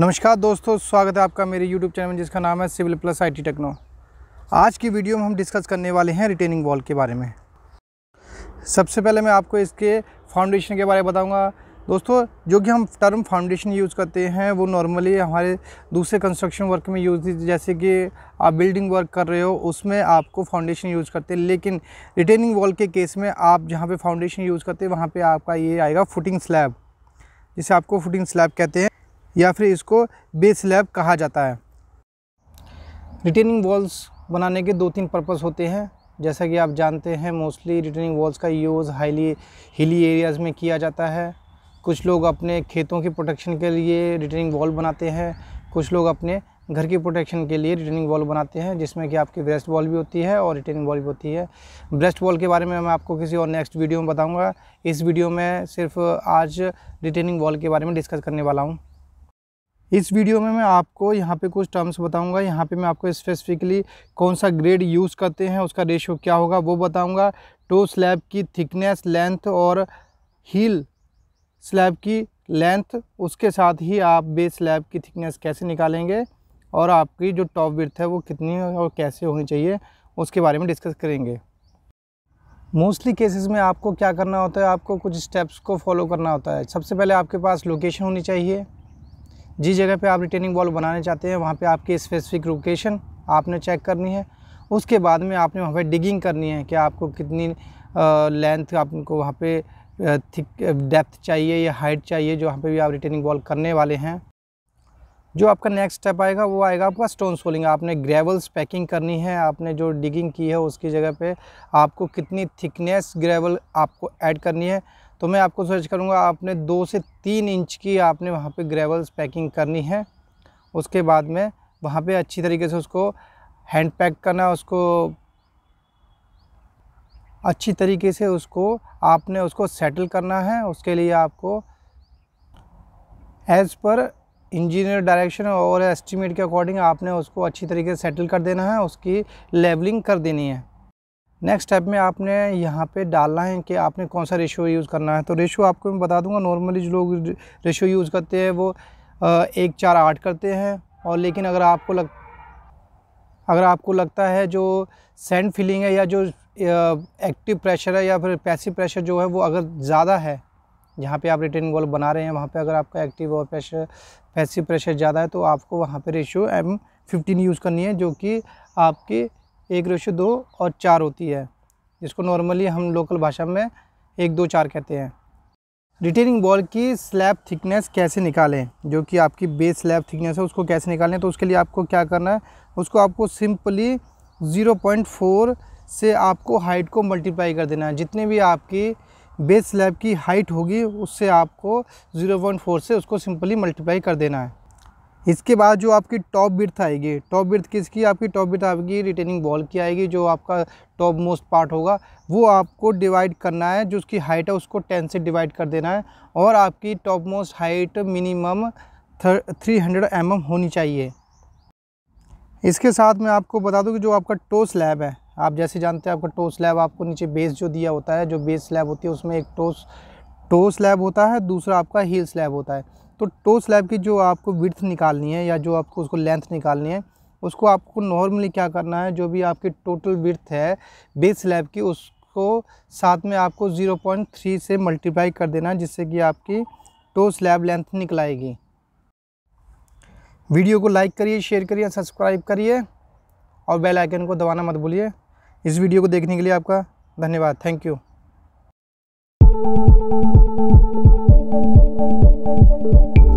नमस्कार दोस्तों स्वागत है आपका मेरे YouTube चैनल में जिसका नाम है सिविल प्लस आईटी टेक्नो आज की वीडियो में हम डिस्कस करने वाले हैं रिटेनिंग वॉल के बारे में सबसे पहले मैं आपको इसके फाउंडेशन के बारे में बताऊंगा दोस्तों जो कि हम टर्म फाउंडेशन यूज़ करते हैं वो नॉर्मली हमारे दूसरे कंस्ट्रक्शन वर्क में यूज़ जैसे कि आप बिल्डिंग वर्क कर रहे हो उसमें आपको फाउंडेशन यूज़ करते हैं लेकिन रिटेनिंग वॉल के केस में आप जहाँ पे फाउंडेशन यूज़ करते हैं वहाँ पे आपका ये आएगा फुटिंग स्लैब जिसे आपको फुटिंग स्लैब कहते हैं या फिर इसको बेस स्लैब कहा जाता है रिटेनिंग वॉल्स बनाने के दो तीन पर्पस होते हैं जैसा कि आप जानते हैं मोस्टली रिटेनिंग वॉल्स का यूज़ हाईली हिली एरियाज़ में किया जाता है कुछ लोग अपने खेतों की प्रोटेक्शन के लिए रिटेनिंग वॉल बनाते हैं कुछ लोग अपने घर की प्रोटेक्शन के लिए रिटेनिंग वॉल बनाते हैं जिसमें कि आपकी ब्रेस्ट वॉल भी होती है और रिटेनिंग वॉल भी होती है ब्रेस्ट वॉल के बारे में मैं आपको किसी और नेक्स्ट वीडियो में बताऊंगा इस वीडियो में सिर्फ आज रिटेनिंग वॉल के बारे में डिस्कस करने वाला हूँ इस वीडियो में मैं आपको यहाँ पे कुछ टर्म्स बताऊंगा यहाँ पे मैं आपको स्पेसिफिकली कौन सा ग्रेड यूज़ करते हैं उसका रेशो क्या होगा वो बताऊंगा टो स्लैब की थिकनेस लेंथ और हील स्लैब की लेंथ उसके साथ ही आप बेस स्लैब की थिकनेस कैसे निकालेंगे और आपकी जो टॉप विर्थ है वो कितनी और कैसे होनी चाहिए उसके बारे में डिस्कस करेंगे मोस्टली केसेस में आपको क्या करना होता है आपको कुछ स्टेप्स को फॉलो करना होता है सबसे पहले आपके पास लोकेशन होनी चाहिए जिस जगह पे आप रिटेनिंग वॉल बनाना चाहते हैं वहाँ पे आपकी स्पेसिफिक लोकेशन आपने चेक करनी है उसके बाद में आपने वहाँ पे डिगिंग करनी है कि आपको कितनी लेंथ आपको वहाँ पे थिक डेप्थ चाहिए या हाइट चाहिए जो वहाँ पे भी आप रिटेनिंग वॉल करने वाले हैं जो आपका नेक्स्ट स्टेप आएगा वो आएगा आपका स्टोन सोलिंग आपने ग्रेवल्स पैकिंग करनी है आपने जो डिगिंग की है उसकी जगह पे आपको कितनी थिकनेस ग्रेवल आपको ऐड करनी है तो मैं आपको सर्च करूँगा आपने दो से तीन इंच की आपने वहाँ पे ग्रेवल्स पैकिंग करनी है उसके बाद में वहाँ पे अच्छी तरीके से उसको हैंड पैक करना उसको अच्छी तरीके से उसको आपने उसको सेटल करना है उसके लिए आपको एज़ पर इंजीनियर डायरेक्शन और एस्टीमेट के अकॉर्डिंग आपने उसको अच्छी तरीके से सेटल कर देना है उसकी लेवलिंग कर देनी है नेक्स्ट स्टेप में आपने यहाँ पे डालना है कि आपने कौन सा रेशो यूज़ करना है तो रेशो आपको मैं बता दूंगा नॉर्मली जो लोग रेशो यूज़ करते हैं वो एक चार आठ करते हैं और लेकिन अगर आपको लग अगर आपको लगता है जो सैंड फीलिंग है या जो एक्टिव प्रेशर है या फिर पैसिव प्रेशर जो है वो अगर ज़्यादा है जहाँ पे आप रिटर्न गोल बना रहे हैं वहाँ पे अगर आपका एक्टिव और प्रेशर पैसिव प्रेशर ज़्यादा है तो आपको वहाँ पे रेशियो एम फिफ्टीन यूज़ करनी है जो कि आपकी एक रेशो दो और चार होती है जिसको नॉर्मली हम लोकल भाषा में एक दो चार कहते हैं रिटेनिंग बॉल की स्लैब थिकनेस कैसे निकालें जो कि आपकी बेस स्लैब थिकनेस है उसको कैसे निकालें तो उसके लिए आपको क्या करना है उसको आपको सिंपली 0.4 से आपको हाइट को मल्टीप्लाई कर देना है जितने भी आपकी बेस स्लैब की हाइट होगी उससे आपको 0.4 से उसको सिंपली मल्टीप्लाई कर देना है इसके बाद जो आपकी टॉप बिर्थ आएगी टॉप बिर्थ किसकी आपकी टॉप बिर्थ आपकी रिटेनिंग बॉल की आएगी जो आपका टॉप मोस्ट पार्ट होगा वो आपको डिवाइड करना है जो उसकी हाइट है उसको टेन से डिवाइड कर देना है और आपकी top most height minimum three hundred M M होनी चाहिए इसके साथ मैं आपको बता दूँ कि जो आपका टो स्लैब है आप जैसे जानते हैं आपका टो स्लैब आपको नीचे बेस जो दिया होता है जो बेस स्लैब होती है उसमें एक टोस टो स्लैब होता है दूसरा आपका हील स्लैब होता है तो टो स्लैब की जो आपको विर्थ निकालनी है या जो आपको उसको लेंथ निकालनी है उसको आपको नॉर्मली क्या करना है जो भी आपकी टोटल विर्थ है बेस स्लैब की उसको साथ में आपको 0.3 से मल्टीप्लाई कर देना है जिससे कि आपकी टो स्लैब लेंथ निकल आएगी वीडियो को लाइक करिए शेयर करिए सब्सक्राइब करिए और बेल आइकन को दबाना मत भूलिए इस वीडियो को देखने के लिए आपका धन्यवाद थैंक यू Thank you.